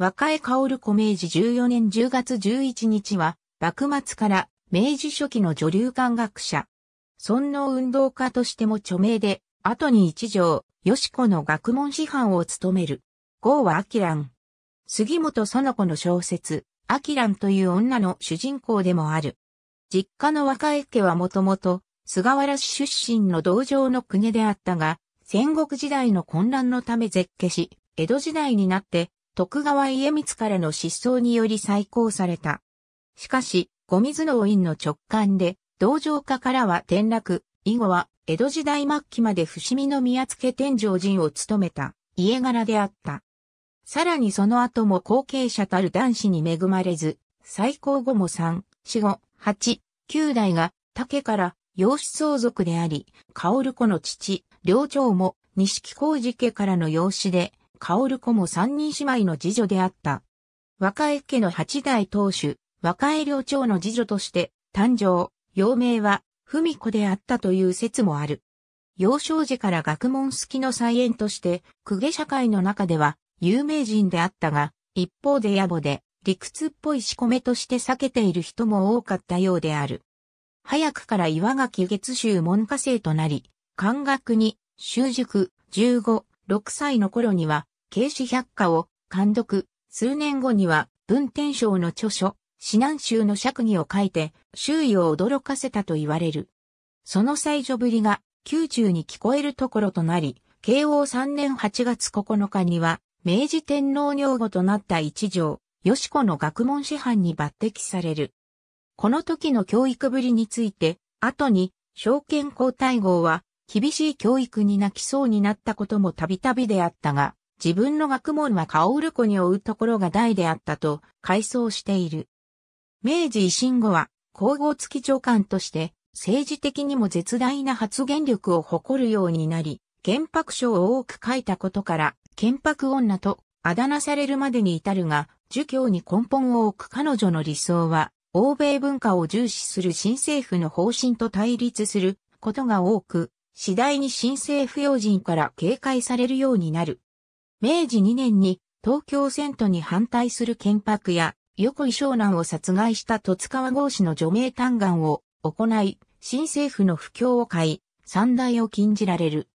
若江薫古明治14年10月11日は、幕末から明治初期の女流漢学者。尊能運動家としても著名で、後に一条、吉子の学問師範を務める。郷はアキラン。杉本園子の小説、アキランという女の主人公でもある。実家の若江家はもともと、菅原市出身の同情の国であったが、戦国時代の混乱のため絶景し、江戸時代になって徳川家光からの失踪により再興された。しかし、ミ水の院の直感で、道場家からは転落、以後は江戸時代末期まで伏見の宮付天上人を務めた家柄であった。さらにその後も後継者たる男子に恵まれず、最高後も3、4、5、8、9代が竹から養子相続であり、薫子の父、領長も錦工事家からの養子で、薫子も三人姉妹の次女であった。若江家の八代当主、若江領長の次女として誕生、幼名は文子であったという説もある。幼少時から学問好きの再演として、公家社会の中では有名人であったが、一方で野暮で理屈っぽい仕込めとして避けている人も多かったようである。早くから岩垣月州門下生となり、漢学に、習塾、十五、6歳の頃には、慶史百科を監読、数年後には、文天章の著書、指南集の釈義を書いて、周囲を驚かせたと言われる。その最女ぶりが、宮中に聞こえるところとなり、慶応3年8月9日には、明治天皇女御となった一条、吉子の学問師範に抜擢される。この時の教育ぶりについて、後に、証券皇太后は、厳しい教育に泣きそうになったこともたびたびであったが、自分の学問はル子に追うところが大であったと、回想している。明治維新後は、皇后付き長官として、政治的にも絶大な発言力を誇るようになり、原白書を多く書いたことから、原白女とあだ名されるまでに至るが、儒教に根本を置く彼女の理想は、欧米文化を重視する新政府の方針と対立することが多く、次第に新政府要人から警戒されるようになる。明治2年に東京遷都に反対する建白や横井湘南を殺害した戸津川郷氏の除名嘆願を行い、新政府の不況を買い、三大を禁じられる。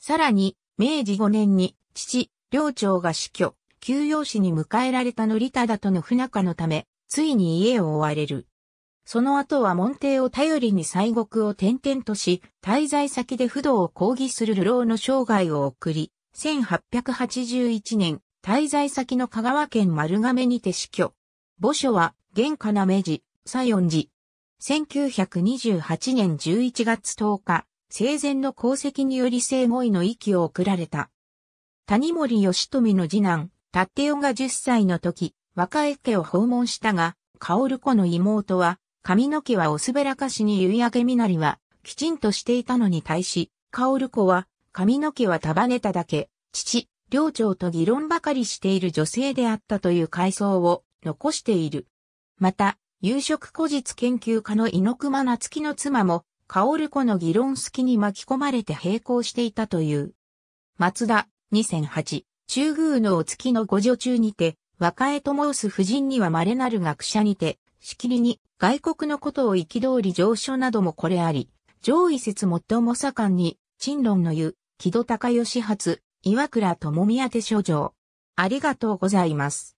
さらに、明治5年に父、領長が死去、休養死に迎えられた則忠との不仲のため、ついに家を追われる。その後は門弟を頼りに西国を転々とし、滞在先で不動を抗議する流浪の生涯を送り、1881年、滞在先の香川県丸亀にて死去。墓所は、玄華な明治、西園寺。1928年11月10日、生前の功績により生後位の息を送られた。谷森義富の次男、立夫が10歳の時、若江家を訪問したが、薫子の妹は髪の毛はおすべらかしに夕焼けみなりは、きちんとしていたのに対し、ル子は、髪の毛は束ねただけ、父、領長と議論ばかりしている女性であったという回想を残している。また、夕食古日研究家の猪熊夏樹の妻も、ル子の議論好きに巻き込まれて並行していたという。松田、2008、中宮のお月のご助中にて、若江と申す夫人には稀なる学者にて、しきりに、外国のことを憤り上書などもこれあり、上位説最も盛んに、陳論の湯、木戸高義発、岩倉智宮宛書状。ありがとうございます。